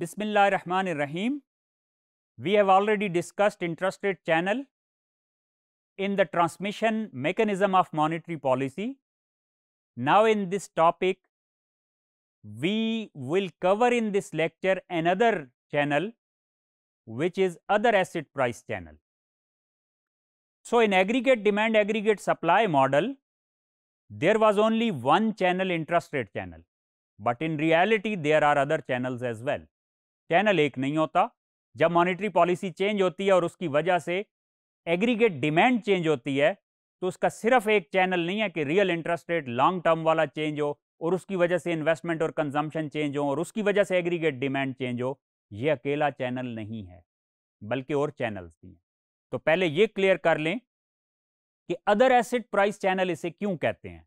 Bismillah Rahman Rahim. We have already discussed interest rate channel in the transmission mechanism of monetary policy. Now, in this topic, we will cover in this lecture another channel which is other asset price channel. So, in aggregate demand aggregate supply model, there was only one channel interest rate channel, but in reality there are other channels as well. Channel एक नहीं होता जब monetary policy change होती है और उसकी वजह से एग्रीगेट डिमांड चेंज होती है तो उसका सिर्फ एक चैनल नहीं है कि real interest rate long term वाला चेंज हो और उसकी वजह से इन्वेस्टमेंट और कंजम्पशन चेंज हो और उसकी वजह से एग्रीगेट डिमांड चेंज हो ये अकेला चैनल नहीं है बल्कि और चैनल्स भी हैं तो पहले ये क्लियर कर लें कि अदर एसेट प्राइस चैनल इसे क्यों कहते हैं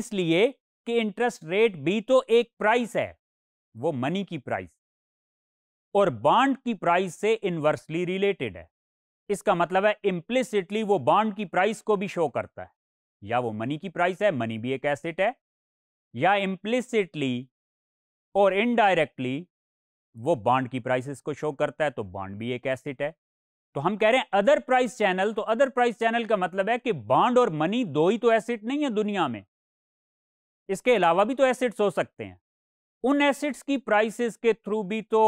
इसलिए कि इंटरेस्ट रेट भी तो एक प्राइस है वो मनी की प्राइस और बॉन्ड की प्राइस से इन्वर्सली रिलेटेड है इसका मतलब है इम्प्लिसिटली वो बॉन्ड की प्राइस को भी शो करता है या वो मनी की प्राइस है मनी भी एक एसेट है या इम्प्लिसिटली और इनडायरेक्टली वो बॉन्ड की प्राइसेस को शो करता है तो बॉन्ड भी एक एसेट है तो हम कह रहे हैं अदर प्राइस चैनल तो अदर प्राइस चैनल का मतलब है कि बॉन्ड और मनी दो ही तो एसेट नहीं है दुनिया में इसके अलावा भी तो एसेट्स हो सकते हैं उन एसेट्स की प्राइसेस के थ्रू भी तो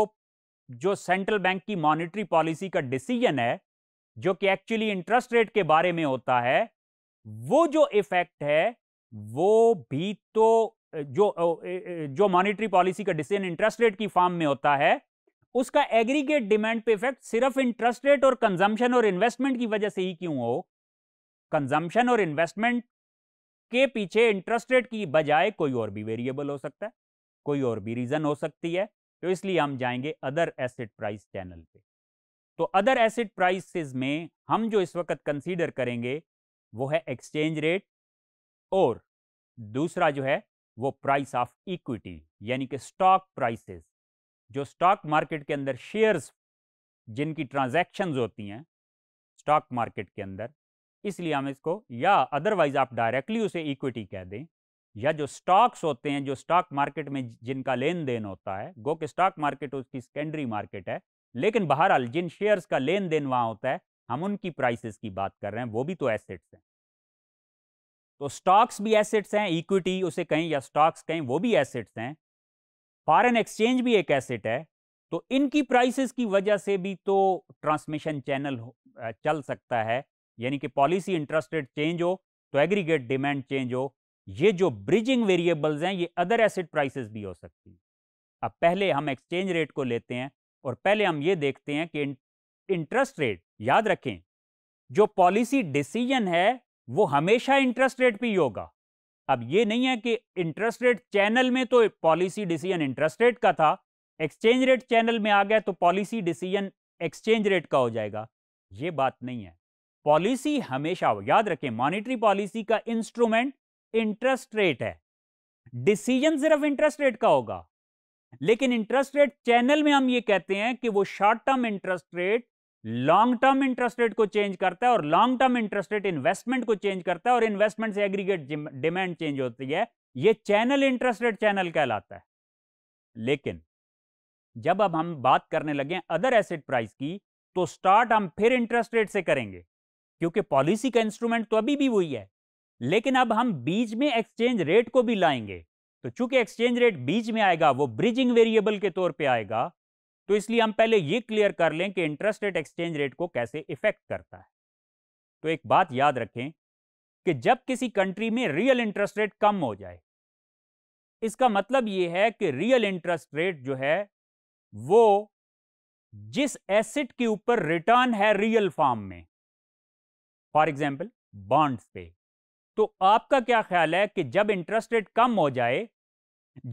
जो सेंट्रल बैंक की मॉनेटरी पॉलिसी का डिसीजन है जो कि एक्चुअली इंटरेस्ट रेट के बारे में होता है वो जो इफेक्ट है वो भी तो जो जो मॉनेटरी पॉलिसी का डिसीजन इंटरेस्ट रेट की फॉर्म में होता है उसका एग्रीगेट डिमांड पे इफेक्ट सिर्फ इंटरेस्ट रेट और कंजम्पशन और इन्वेस्टमेंट की वजह से ही क्यों हो कंजम्पशन और इन्वेस्टमेंट के पीछे इंटरेस्ट रेट की बजाय कोई और भी वेरिएबल हो सकता है कोई और भी रीजन हो सकती है तो इसलिए हम जाएंगे अदर एसिड प्राइस चैनल पे तो अदर एसिड प्राइसेस में हम जो इस वक्त कंसीडर करेंगे वो है एक्सचेंज रेट और दूसरा जो है वो प्राइस ऑफ इक्विटी यानी कि स्टॉक प्राइसेस जो स्टॉक मार्केट के अंदर शेयर्स जिनकी ट्रांजैक्शंस होती हैं स्टॉक मार्केट के अंदर इसलिए हम इसको या अदरवाइज आप डायरेक्टली उसे इक्विटी कह दें या जो स्टॉक्स होते हैं जो स्टॉक मार्केट में जिनका लेन देन होता है गो के स्टॉक मार्केट उसकी सेकेंडरी मार्केट है लेकिन बहरहाल जिन शेयर्स का लेन देन वहाँ होता है हम उनकी प्राइसेस की बात कर रहे हैं वो भी तो एसेट्स हैं तो स्टॉक्स भी एसेट्स हैं इक्विटी उसे कहें या स्टॉक्स कहें वो भी एसेट्स हैं फॉरन एक्सचेंज भी एक एसेट है तो इनकी प्राइसेस की वजह से भी तो ट्रांसमिशन चैनल चल सकता है यानी कि पॉलिसी इंटरेस्ट रेट चेंज हो तो एग्रीगेट डिमांड चेंज हो ये जो ब्रिजिंग वेरिएबल्स हैं ये अदर एसिड प्राइसेस भी हो सकती हैं अब पहले हम एक्सचेंज रेट को लेते हैं और पहले हम ये देखते हैं कि इंटरेस्ट रेट याद रखें जो पॉलिसी डिसीजन है वो हमेशा इंटरेस्ट रेट पे ही होगा अब ये नहीं है कि इंटरेस्ट रेट चैनल में तो पॉलिसी डिसीजन इंटरेस्ट रेट का था एक्सचेंज रेट चैनल में आ गया तो पॉलिसी डिसीजन एक्सचेंज रेट का हो जाएगा ये बात नहीं है पॉलिसी हमेशा याद रखें मॉनिटरी पॉलिसी का इंस्ट्रूमेंट इंटरेस्ट रेट है डिसीजन सिर्फ इंटरेस्ट रेट का होगा लेकिन इंटरेस्ट रेट चैनल में हम ये कहते हैं कि वो short term interest rate long term interest rate को चेंज करता है और long term interest rate investment को चेंज करता है और इन्वेस्टमेंट से एग्रीगेट डिमांड चेंज होती है ये चैनल इंटरेस्ट रेट चैनल कहलाता है लेकिन जब अब हम बात करने लगे अदर एसेट प्राइस की तो स्टार्ट हम फिर इंटरेस्ट रेट से करेंगे क्योंकि पॉलिसी का इंस्ट्रूमेंट तो अभी भी वही है लेकिन अब हम बीच में एक्सचेंज रेट को भी लाएंगे तो चूंकि एक्सचेंज रेट बीच में आएगा वो ब्रिजिंग वेरिएबल के तौर पे आएगा तो इसलिए हम पहले ये क्लियर कर लें कि इंटरेस्ट रेट एक्सचेंज रेट को कैसे इफेक्ट करता है तो एक बात याद रखें कि जब किसी कंट्री में रियल इंटरेस्ट रेट कम हो जाए इसका मतलब ये है कि रियल इंटरेस्ट रेट जो है वो जिस एसेट के ऊपर रिटर्न है रियल फॉर्म में फॉर एग्जाम्पल बॉन्ड्स पे तो आपका क्या ख्याल है कि जब इंटरेस्ट रेट कम हो जाए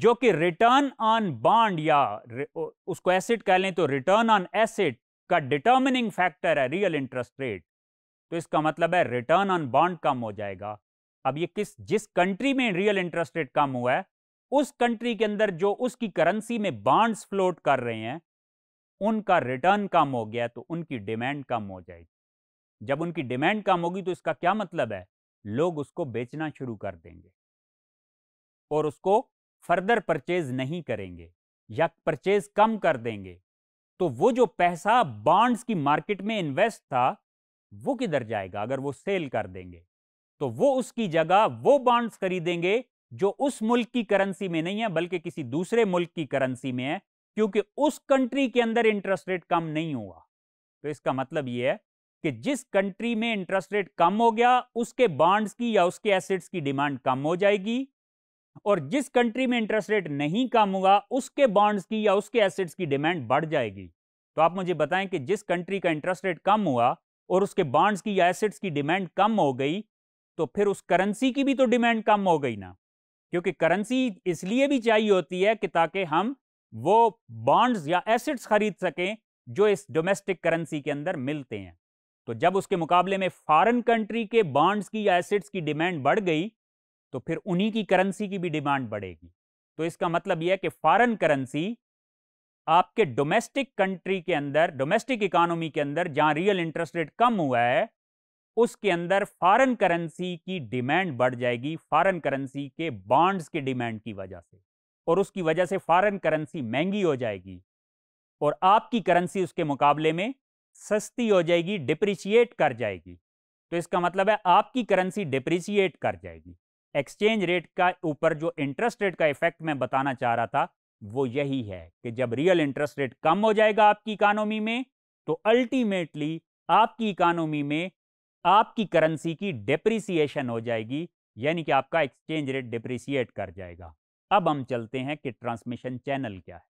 जो कि रिटर्न ऑन बॉन्ड या उसको एसेट कह लें तो रिटर्न ऑन एसेट का डिटर्मिनिंग फैक्टर है रियल इंटरेस्ट रेट तो इसका मतलब है रिटर्न ऑन बॉन्ड कम हो जाएगा अब ये किस जिस कंट्री में रियल इंटरेस्ट रेट कम हुआ है उस कंट्री के अंदर जो उसकी करेंसी में बॉन्ड्स फ्लोट कर रहे हैं उनका रिटर्न कम हो गया तो उनकी डिमांड कम हो जाएगी जब उनकी डिमांड कम होगी तो इसका क्या मतलब है लोग उसको बेचना शुरू कर देंगे और उसको फर्दर परचेज नहीं करेंगे या परचेज कम कर देंगे तो वो जो पैसा बॉन्ड्स की मार्केट में इन्वेस्ट था वो किधर जाएगा अगर वो सेल कर देंगे तो वो उसकी जगह वो बॉन्ड्स खरीदेंगे जो उस मुल्क की करेंसी में नहीं है बल्कि किसी दूसरे मुल्क की करेंसी में है क्योंकि उस कंट्री के अंदर इंटरेस्ट रेट कम नहीं हुआ तो इसका मतलब यह है कि जिस कंट्री में इंटरेस्ट रेट कम हो गया उसके बॉन्ड्स की या उसके एसेट्स की डिमांड कम हो जाएगी और जिस कंट्री में इंटरेस्ट रेट नहीं कम हुआ उसके बॉन्ड्स की या उसके एसेट्स की डिमांड बढ़ जाएगी तो आप मुझे बताएं कि जिस कंट्री का इंटरेस्ट रेट कम हुआ और उसके बॉन्ड्स की या एसेट्स की डिमांड कम हो गई तो फिर उस करेंसी की भी तो डिमांड कम हो गई ना क्योंकि करेंसी इसलिए भी चाहिए होती है कि ताकि हम वो बॉन्ड्स या एसेट्स खरीद सकें जो इस डोमेस्टिक करेंसी के अंदर मिलते हैं तो जब उसके मुकाबले में फॉरेन कंट्री के बॉन्ड्स की या एसेट्स की डिमांड बढ़ गई तो फिर उन्हीं की करेंसी की भी डिमांड बढ़ेगी तो इसका मतलब यह है कि फॉरेन करेंसी आपके डोमेस्टिक कंट्री के अंदर डोमेस्टिक इकोनॉमी के अंदर जहां रियल इंटरेस्ट रेट कम हुआ है उसके अंदर फॉरेन करेंसी की डिमांड बढ़ जाएगी फॉरेन करेंसी के बॉन्ड्स के डिमांड की वजह से और उसकी वजह से फॉरेन करेंसी महंगी हो जाएगी और आपकी करेंसी उसके मुकाबले में सस्ती हो जाएगी डिप्रिशिएट कर जाएगी तो इसका मतलब है आपकी करेंसी डिप्रिशिएट कर जाएगी एक्सचेंज रेट का ऊपर जो इंटरेस्ट रेट का इफेक्ट मैं बताना चाह रहा था वो यही है कि जब रियल इंटरेस्ट रेट कम हो जाएगा आपकी इकानोमी में तो अल्टीमेटली आपकी इकानोमी में आपकी करेंसी की डिप्रिसिएशन हो जाएगी यानी कि आपका एक्सचेंज रेट डिप्रिसिएट कर जाएगा अब हम चलते हैं कि ट्रांसमिशन चैनल क्या है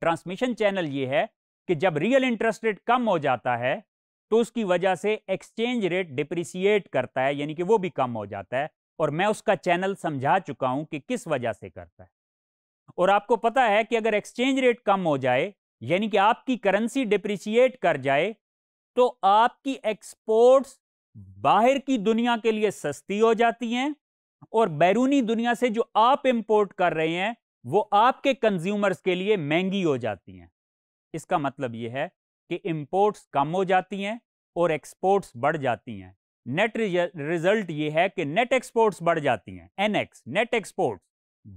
ट्रांसमिशन चैनल ये है कि जब रियल इंटरेस्ट रेट कम हो जाता है तो उसकी वजह से एक्सचेंज रेट डिप्रिसिएट करता है यानी कि वो भी कम हो जाता है और मैं उसका चैनल समझा चुका हूं कि किस वजह से करता है और आपको पता है कि अगर एक्सचेंज रेट कम हो जाए यानी कि आपकी करेंसी डिप्रिसिएट कर जाए तो आपकी एक्सपोर्ट्स बाहर की दुनिया के लिए सस्ती हो जाती हैं और बैरूनी दुनिया से जो आप इंपोर्ट कर रहे हैं वो आपके कंज्यूमर्स के लिए महंगी हो जाती हैं इसका मतलब ये है कि इम्पोर्ट्स कम हो जाती हैं और एक्सपोर्ट्स बढ़ जाती हैं नेट रिजल्ट ये है कि नेट एक्सपोर्ट्स बढ़ जाती हैं एन एक्स नेट एक्सपोर्ट्स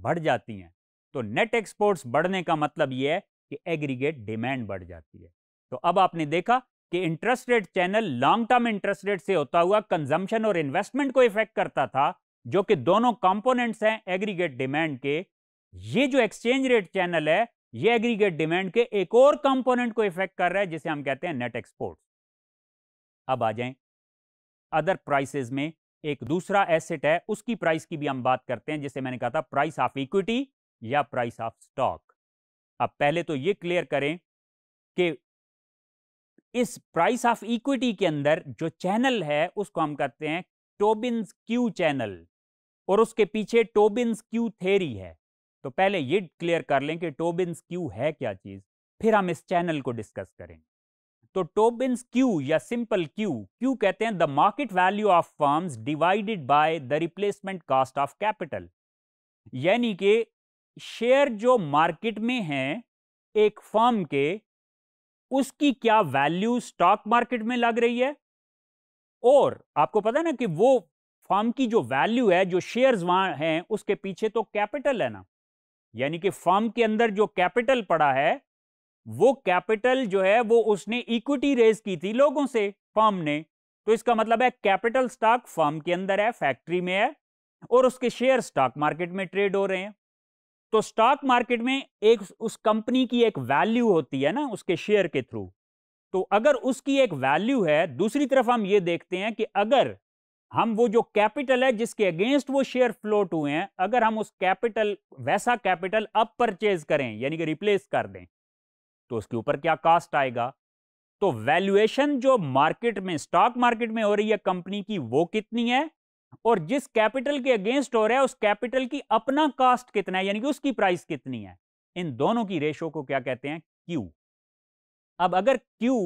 बढ़ जाती हैं तो नेट एक्सपोर्ट्स बढ़ने का मतलब ये है कि एग्रीगेट डिमांड बढ़ जाती है तो अब आपने देखा कि interest rate channel long term interest rate से होता हुआ कंजम्पशन और इन्वेस्टमेंट को इफेक्ट करता था जो कि दोनों कंपोनेंट्स हैं एग्रीगेट डिमांड के ये जो एक्सचेंज रेट चैनल है ये एग्रीगेट डिमांड के एक और कंपोनेंट को इफेक्ट कर रहा है जिसे हम कहते हैं नेट एक्सपोर्ट अब आ जाए अदर प्राइसेस में एक दूसरा एसेट है उसकी प्राइस की भी हम बात करते हैं जिसे मैंने कहा था प्राइस ऑफ इक्विटी या प्राइस ऑफ स्टॉक अब पहले तो ये क्लियर करें कि इस प्राइस ऑफ इक्विटी के अंदर जो चैनल है उसको हम कहते हैं टोबिन्स क्यू चैनल और उसके पीछे टोबिन्स क्यू थेरी है तो पहले ये क्लियर कर लें कि टोबिन क्यू है क्या चीज़ फिर हम इस चैनल को डिस्कस करेंगे तो टोबिन क्यू या सिंपल क्यू क्यू कहते हैं the market value of firms divided by the replacement cost of capital यानी कि शेयर जो मार्केट में हैं एक फर्म के उसकी क्या वैल्यू स्टॉक मार्केट में लग रही है और आपको पता है ना कि वो फर्म की जो वैल्यू है जो शेयर्स वहां हैं उसके पीछे तो कैपिटल है ना यानी कि फर्म के अंदर जो कैपिटल पड़ा है वो कैपिटल जो है वो उसने इक्विटी रेज की थी लोगों से फर्म ने तो इसका मतलब है कैपिटल स्टॉक फर्म के अंदर है फैक्ट्री में है और उसके शेयर स्टॉक मार्केट में ट्रेड हो रहे हैं तो स्टॉक मार्केट में एक उस कंपनी की एक वैल्यू होती है ना उसके शेयर के थ्रू तो अगर उसकी एक वैल्यू है दूसरी तरफ हम ये देखते हैं कि अगर हम वो जो कैपिटल है जिसके अगेंस्ट वो शेयर फ्लोट हुए हैं अगर हम उस कैपिटल वैसा कैपिटल अब परचेज करें यानी कि रिप्लेस कर दें तो उसके ऊपर क्या कास्ट आएगा तो वैल्यूएशन जो मार्केट में स्टॉक मार्केट में हो रही है कंपनी की वो कितनी है और जिस कैपिटल के अगेंस्ट हो रहा है उस कैपिटल की अपना कास्ट कितना है यानी कि उसकी प्राइस कितनी है इन दोनों की रेशो को क्या कहते हैं क्यू अब अगर क्यू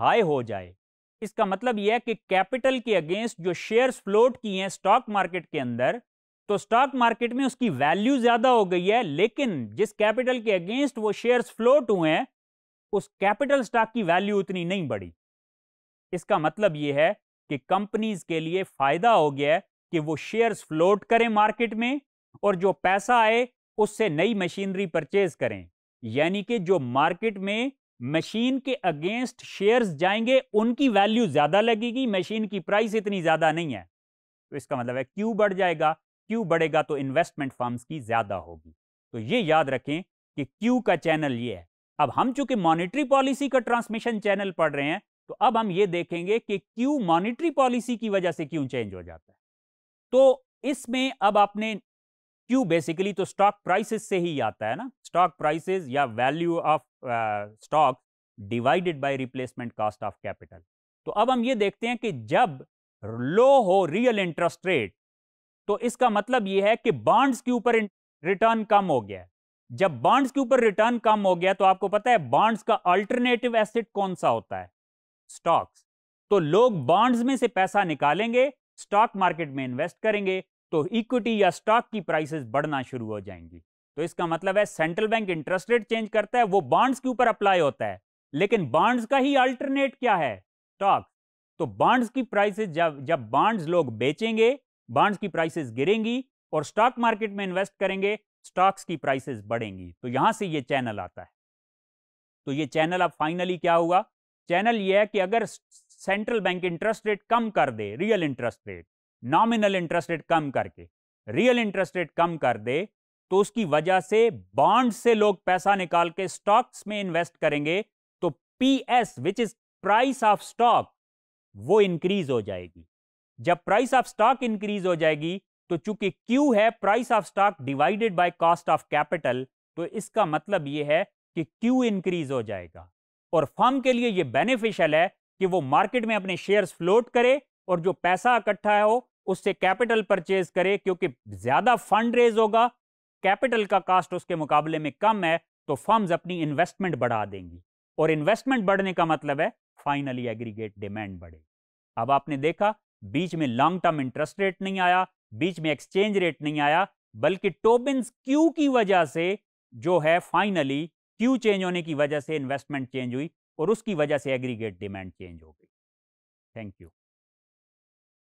हाई हो जाए इसका मतलब यह है कि कैपिटल के अगेंस्ट जो शेयर्स फ्लोट की हैं स्टॉक मार्केट के अंदर तो स्टॉक मार्केट में उसकी वैल्यू ज़्यादा हो गई है लेकिन जिस कैपिटल के अगेंस्ट वो शेयर्स फ्लोट हुए हैं उस कैपिटल स्टॉक की वैल्यू उतनी नहीं बढ़ी इसका मतलब यह है कि कंपनीज के लिए फ़ायदा हो गया कि वो शेयर्स फ्लोट करें मार्केट में और जो पैसा आए उससे नई मशीनरी परचेज करें यानी कि जो मार्केट में मशीन के अगेंस्ट शेयर्स जाएंगे उनकी वैल्यू ज़्यादा लगेगी मशीन की प्राइस इतनी ज़्यादा नहीं है तो इसका मतलब है क्यू बढ़ जाएगा क्यू बढ़ेगा तो इन्वेस्टमेंट फर्म्स की ज़्यादा होगी तो ये याद रखें कि क्यू का चैनल ये है अब हम चूंकि मॉनिटरी पॉलिसी का ट्रांसमिशन चैनल पढ़ रहे हैं तो अब हम ये देखेंगे कि क्यू मॉनिटरी पॉलिसी की वजह से क्यों चेंज हो जाता है तो इसमें अब आपने क्यू बेसिकली तो स्टॉक प्राइसेस से ही आता है ना स्टॉक प्राइसेस या value of stock divided by replacement cost of capital तो अब हम ये देखते हैं कि जब लो हो रियल इंटरेस्ट रेट तो इसका मतलब ये है कि बॉन्ड्स के ऊपर रिटर्न कम हो गया जब बॉन्ड्स के ऊपर रिटर्न कम हो गया तो आपको पता है बॉन्ड्स का अल्टरनेटिव एसेट कौन सा होता है स्टॉक्स तो लोग बॉन्ड्स में से पैसा निकालेंगे स्टॉक मार्केट में इन्वेस्ट करेंगे तो इक्विटी या स्टॉक की प्राइसेस बढ़ना शुरू हो जाएंगी तो इसका मतलब है central bank interest rate change करता है वो बॉन्ड्स के ऊपर अप्लाई होता है लेकिन बॉन्ड्स का ही अल्टरनेट क्या है स्टॉक तो बॉन्ड्स की प्राइसेस जब जब बॉन्ड्स लोग बेचेंगे बॉन्ड्स की प्राइसेस गिरेंगी और स्टॉक मार्केट में इन्वेस्ट करेंगे स्टॉक्स की प्राइसेस बढ़ेंगी तो यहां से ये चैनल आता है तो ये चैनल अब फाइनली क्या हुआ चैनल ये है कि अगर सेंट्रल बैंक इंटरेस्ट रेट कम कर दे real interest rate nominal interest rate कम करके रियल इंटरेस्ट रेट कम कर दे तो उसकी वजह से बॉन्ड से लोग पैसा निकाल के स्टॉक्स में इन्वेस्ट करेंगे तो P S which is price of stock वो इंक्रीज हो जाएगी जब प्राइस ऑफ स्टॉक इंक्रीज हो जाएगी तो चूंकि क्यू है price of stock divided by cost of capital तो इसका मतलब यह है कि क्यू इंक्रीज हो जाएगा और फर्म के लिए यह बेनिफिशियल है कि वो मार्केट में अपने शेयर्स फ्लोट करे और जो पैसा इकट्ठा हो उससे कैपिटल परचेज करे क्योंकि ज्यादा फंड रेज होगा कैपिटल का कास्ट उसके मुकाबले में कम है तो फर्म्स अपनी इन्वेस्टमेंट बढ़ा देंगी और इन्वेस्टमेंट बढ़ने का मतलब है फाइनली एग्रीगेट डिमांड बढ़े अब आपने देखा बीच में लॉन्ग टर्म इंटरेस्ट रेट नहीं आया बीच में एक्सचेंज रेट नहीं आया बल्कि टोबिन्स क्यू की वजह से जो है फाइनली क्यू चेंज होने की वजह से इन्वेस्टमेंट चेंज हुई और उसकी वजह से एग्रीगेट डिमांड चेंज हो गई थैंक यू